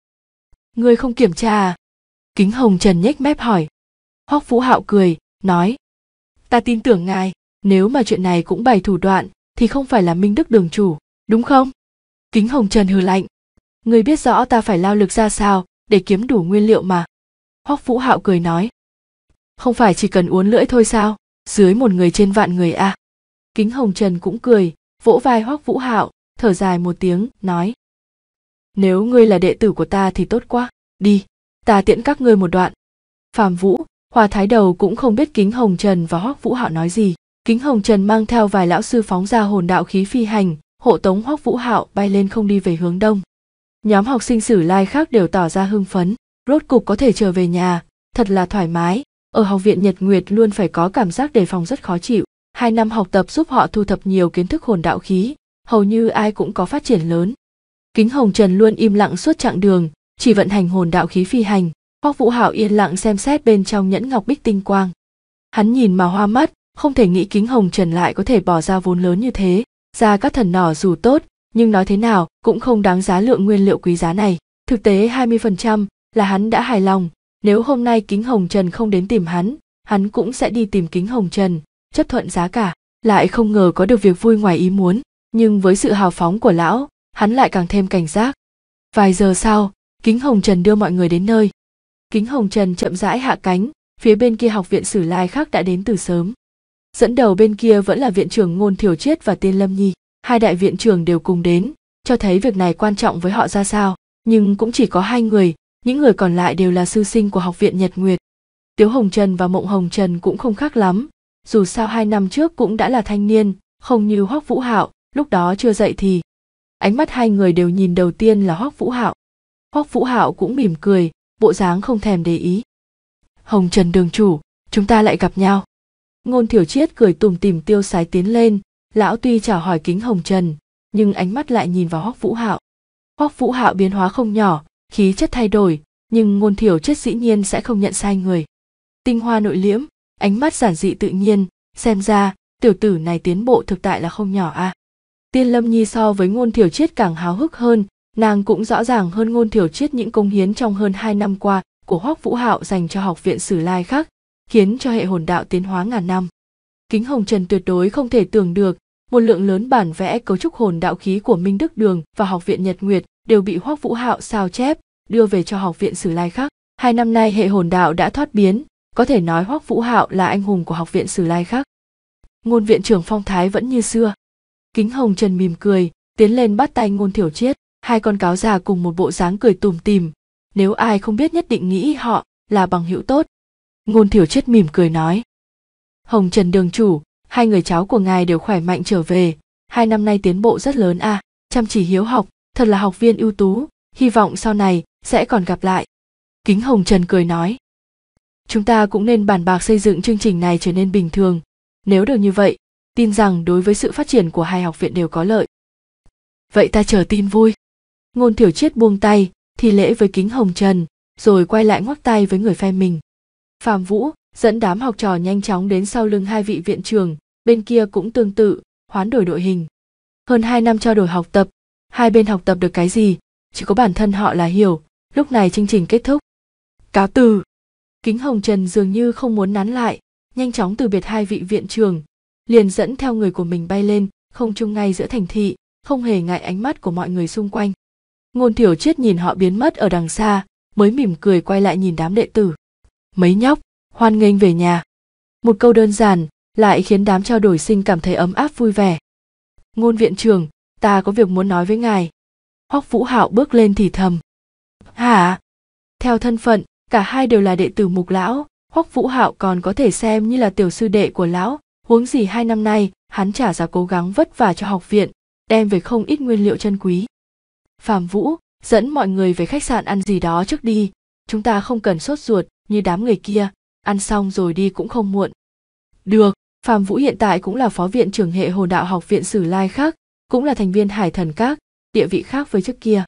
người không kiểm tra à kính hồng trần nhếch mép hỏi hoắc phú hạo cười nói ta tin tưởng ngài nếu mà chuyện này cũng bày thủ đoạn thì không phải là minh đức đường chủ đúng không kính hồng trần hừ lạnh người biết rõ ta phải lao lực ra sao để kiếm đủ nguyên liệu mà hoắc vũ hạo cười nói không phải chỉ cần uốn lưỡi thôi sao dưới một người trên vạn người à kính hồng trần cũng cười vỗ vai hoắc vũ hạo thở dài một tiếng nói nếu ngươi là đệ tử của ta thì tốt quá đi ta tiễn các ngươi một đoạn phàm vũ hòa thái đầu cũng không biết kính hồng trần và hoắc vũ hạo nói gì kính hồng trần mang theo vài lão sư phóng ra hồn đạo khí phi hành hộ tống hoắc vũ hạo bay lên không đi về hướng đông nhóm học sinh sử lai khác đều tỏ ra hưng phấn rốt cục có thể trở về nhà thật là thoải mái ở học viện nhật nguyệt luôn phải có cảm giác đề phòng rất khó chịu hai năm học tập giúp họ thu thập nhiều kiến thức hồn đạo khí hầu như ai cũng có phát triển lớn kính hồng trần luôn im lặng suốt chặng đường chỉ vận hành hồn đạo khí phi hành Hoắc Vũ Hạo yên lặng xem xét bên trong nhẫn ngọc bích tinh quang. Hắn nhìn mà hoa mắt, không thể nghĩ kính hồng trần lại có thể bỏ ra vốn lớn như thế, ra các thần nỏ dù tốt, nhưng nói thế nào cũng không đáng giá lượng nguyên liệu quý giá này. Thực tế 20% là hắn đã hài lòng, nếu hôm nay kính hồng trần không đến tìm hắn, hắn cũng sẽ đi tìm kính hồng trần, chấp thuận giá cả. Lại không ngờ có được việc vui ngoài ý muốn, nhưng với sự hào phóng của lão, hắn lại càng thêm cảnh giác. Vài giờ sau, kính hồng trần đưa mọi người đến nơi, kính hồng trần chậm rãi hạ cánh phía bên kia học viện sử lai khác đã đến từ sớm dẫn đầu bên kia vẫn là viện trưởng ngôn thiểu chiết và tiên lâm nhi hai đại viện trưởng đều cùng đến cho thấy việc này quan trọng với họ ra sao nhưng cũng chỉ có hai người những người còn lại đều là sư sinh của học viện nhật nguyệt tiếu hồng trần và mộng hồng trần cũng không khác lắm dù sao hai năm trước cũng đã là thanh niên không như hoắc vũ hạo lúc đó chưa dậy thì ánh mắt hai người đều nhìn đầu tiên là hoắc vũ hạo hoắc vũ hạo cũng mỉm cười bộ dáng không thèm để ý hồng trần đường chủ chúng ta lại gặp nhau ngôn thiểu chiết cười tủm tìm tiêu sái tiến lên lão tuy chào hỏi kính hồng trần nhưng ánh mắt lại nhìn vào hoắc vũ hạo hoắc vũ hạo biến hóa không nhỏ khí chất thay đổi nhưng ngôn thiểu chiết dĩ nhiên sẽ không nhận sai người tinh hoa nội liễm ánh mắt giản dị tự nhiên xem ra tiểu tử này tiến bộ thực tại là không nhỏ a à. tiên lâm nhi so với ngôn thiểu chiết càng háo hức hơn Nàng cũng rõ ràng hơn ngôn thiểu chiết những công hiến trong hơn hai năm qua của Hoắc Vũ Hạo dành cho học viện Sử Lai khác, khiến cho hệ hồn đạo tiến hóa ngàn năm. Kính Hồng Trần tuyệt đối không thể tưởng được, một lượng lớn bản vẽ cấu trúc hồn đạo khí của Minh Đức Đường và Học viện Nhật Nguyệt đều bị Hoắc Vũ Hạo sao chép, đưa về cho Học viện Sử Lai khác. Hai năm nay hệ hồn đạo đã thoát biến, có thể nói Hoắc Vũ Hạo là anh hùng của Học viện Sử Lai khác. Ngôn viện trưởng phong thái vẫn như xưa. Kính Hồng Trần mỉm cười, tiến lên bắt tay Ngôn Thiểu Chiết hai con cáo già cùng một bộ dáng cười tùm tìm nếu ai không biết nhất định nghĩ họ là bằng hữu tốt ngôn thiểu chết mỉm cười nói hồng trần đường chủ hai người cháu của ngài đều khỏe mạnh trở về hai năm nay tiến bộ rất lớn à chăm chỉ hiếu học thật là học viên ưu tú hy vọng sau này sẽ còn gặp lại kính hồng trần cười nói chúng ta cũng nên bàn bạc xây dựng chương trình này trở nên bình thường nếu được như vậy tin rằng đối với sự phát triển của hai học viện đều có lợi vậy ta chờ tin vui ngôn thiểu chiết buông tay thì lễ với kính hồng trần rồi quay lại ngoắc tay với người phe mình phạm vũ dẫn đám học trò nhanh chóng đến sau lưng hai vị viện trưởng bên kia cũng tương tự hoán đổi đội hình hơn hai năm trao đổi học tập hai bên học tập được cái gì chỉ có bản thân họ là hiểu lúc này chương trình kết thúc cáo từ kính hồng trần dường như không muốn nán lại nhanh chóng từ biệt hai vị viện trưởng liền dẫn theo người của mình bay lên không chung ngay giữa thành thị không hề ngại ánh mắt của mọi người xung quanh ngôn thiểu chết nhìn họ biến mất ở đằng xa mới mỉm cười quay lại nhìn đám đệ tử mấy nhóc hoan nghênh về nhà một câu đơn giản lại khiến đám trao đổi sinh cảm thấy ấm áp vui vẻ ngôn viện trường ta có việc muốn nói với ngài hoắc vũ hạo bước lên thì thầm hả theo thân phận cả hai đều là đệ tử mục lão hoắc vũ hạo còn có thể xem như là tiểu sư đệ của lão huống gì hai năm nay hắn trả giá cố gắng vất vả cho học viện đem về không ít nguyên liệu chân quý phạm vũ dẫn mọi người về khách sạn ăn gì đó trước đi chúng ta không cần sốt ruột như đám người kia ăn xong rồi đi cũng không muộn được phạm vũ hiện tại cũng là phó viện trưởng hệ hồ đạo học viện sử lai khác cũng là thành viên hải thần các địa vị khác với trước kia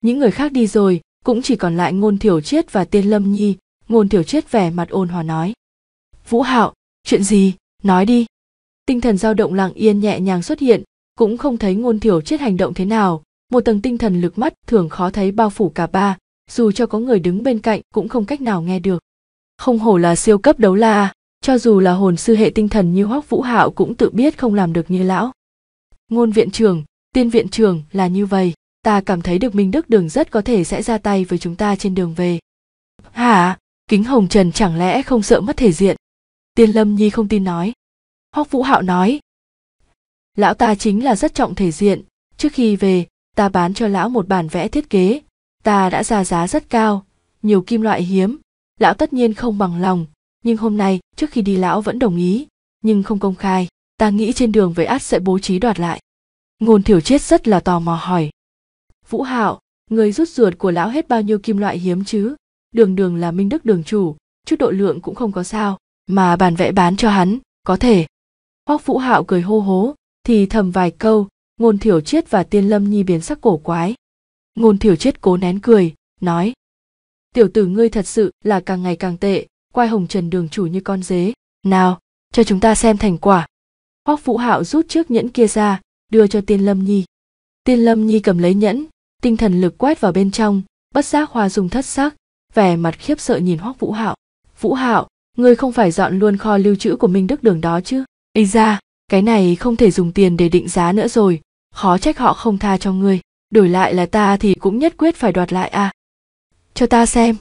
những người khác đi rồi cũng chỉ còn lại ngôn thiểu chiết và tiên lâm nhi ngôn thiểu chiết vẻ mặt ôn hòa nói vũ hạo chuyện gì nói đi tinh thần dao động lặng yên nhẹ nhàng xuất hiện cũng không thấy ngôn thiểu chiết hành động thế nào một tầng tinh thần lực mắt thường khó thấy bao phủ cả ba dù cho có người đứng bên cạnh cũng không cách nào nghe được không hổ là siêu cấp đấu la à, cho dù là hồn sư hệ tinh thần như hoắc vũ hạo cũng tự biết không làm được như lão ngôn viện trưởng tiên viện trưởng là như vậy ta cảm thấy được minh đức đường rất có thể sẽ ra tay với chúng ta trên đường về hả kính hồng trần chẳng lẽ không sợ mất thể diện tiên lâm nhi không tin nói hoắc vũ hạo nói lão ta chính là rất trọng thể diện trước khi về ta bán cho lão một bản vẽ thiết kế ta đã ra giá rất cao nhiều kim loại hiếm lão tất nhiên không bằng lòng nhưng hôm nay trước khi đi lão vẫn đồng ý nhưng không công khai ta nghĩ trên đường với át sẽ bố trí đoạt lại ngôn thiểu chết rất là tò mò hỏi vũ hạo người rút ruột của lão hết bao nhiêu kim loại hiếm chứ đường đường là minh đức đường chủ chút độ lượng cũng không có sao mà bản vẽ bán cho hắn có thể hoắc vũ hạo cười hô hố thì thầm vài câu ngôn thiểu chiết và tiên lâm nhi biến sắc cổ quái ngôn thiểu chiết cố nén cười nói tiểu tử ngươi thật sự là càng ngày càng tệ quai hồng trần đường chủ như con dế nào cho chúng ta xem thành quả hoắc vũ hạo rút chiếc nhẫn kia ra đưa cho tiên lâm nhi tiên lâm nhi cầm lấy nhẫn tinh thần lực quét vào bên trong bất giác hoa dung thất sắc vẻ mặt khiếp sợ nhìn hoắc vũ hạo vũ hạo ngươi không phải dọn luôn kho lưu trữ của minh đức đường đó chứ ây ra cái này không thể dùng tiền để định giá nữa rồi khó trách họ không tha cho ngươi đổi lại là ta thì cũng nhất quyết phải đoạt lại à cho ta xem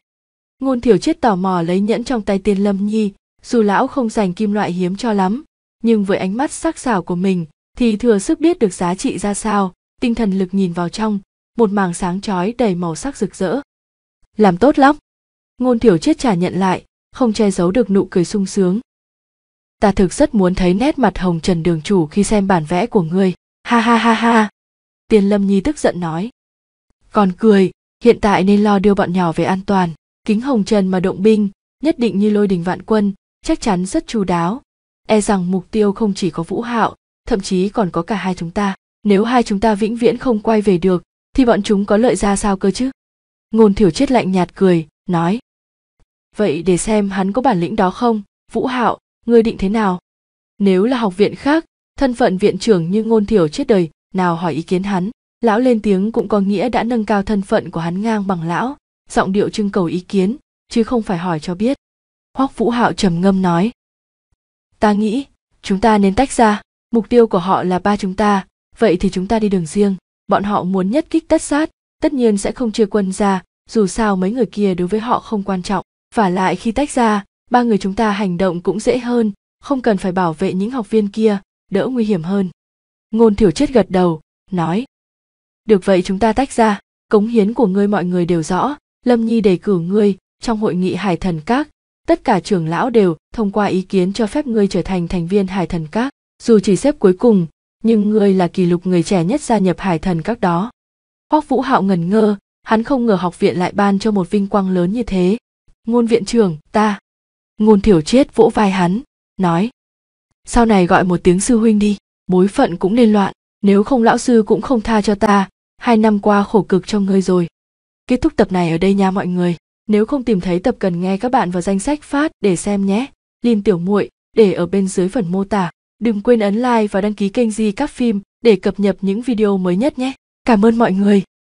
ngôn thiểu chiết tò mò lấy nhẫn trong tay tiên lâm nhi dù lão không dành kim loại hiếm cho lắm nhưng với ánh mắt sắc sảo của mình thì thừa sức biết được giá trị ra sao tinh thần lực nhìn vào trong một mảng sáng chói đầy màu sắc rực rỡ làm tốt lắm ngôn thiểu chiết trả nhận lại không che giấu được nụ cười sung sướng ta thực rất muốn thấy nét mặt hồng trần đường chủ khi xem bản vẽ của ngươi ha ha ha ha tiền lâm nhi tức giận nói còn cười hiện tại nên lo đưa bọn nhỏ về an toàn kính hồng trần mà động binh nhất định như lôi đình vạn quân chắc chắn rất chu đáo e rằng mục tiêu không chỉ có vũ hạo thậm chí còn có cả hai chúng ta nếu hai chúng ta vĩnh viễn không quay về được thì bọn chúng có lợi ra sao cơ chứ ngôn thiểu chết lạnh nhạt cười nói vậy để xem hắn có bản lĩnh đó không vũ hạo ngươi định thế nào nếu là học viện khác thân phận viện trưởng như ngôn thiểu chết đời nào hỏi ý kiến hắn lão lên tiếng cũng có nghĩa đã nâng cao thân phận của hắn ngang bằng lão giọng điệu trưng cầu ý kiến chứ không phải hỏi cho biết hoắc vũ hạo trầm ngâm nói ta nghĩ chúng ta nên tách ra mục tiêu của họ là ba chúng ta vậy thì chúng ta đi đường riêng bọn họ muốn nhất kích tất sát tất nhiên sẽ không chia quân ra dù sao mấy người kia đối với họ không quan trọng và lại khi tách ra ba người chúng ta hành động cũng dễ hơn không cần phải bảo vệ những học viên kia đỡ nguy hiểm hơn ngôn thiểu chết gật đầu nói được vậy chúng ta tách ra cống hiến của ngươi mọi người đều rõ lâm nhi đề cử ngươi trong hội nghị hải thần các tất cả trưởng lão đều thông qua ý kiến cho phép ngươi trở thành thành viên hải thần các dù chỉ xếp cuối cùng nhưng ngươi là kỷ lục người trẻ nhất gia nhập hải thần các đó hoắc vũ hạo ngần ngơ hắn không ngờ học viện lại ban cho một vinh quang lớn như thế ngôn viện trưởng ta ngôn thiểu chết vỗ vai hắn nói sau này gọi một tiếng sư huynh đi mối phận cũng nên loạn nếu không lão sư cũng không tha cho ta hai năm qua khổ cực cho ngươi rồi kết thúc tập này ở đây nha mọi người nếu không tìm thấy tập cần nghe các bạn vào danh sách phát để xem nhé lin tiểu muội để ở bên dưới phần mô tả đừng quên ấn like và đăng ký kênh di các phim để cập nhật những video mới nhất nhé cảm ơn mọi người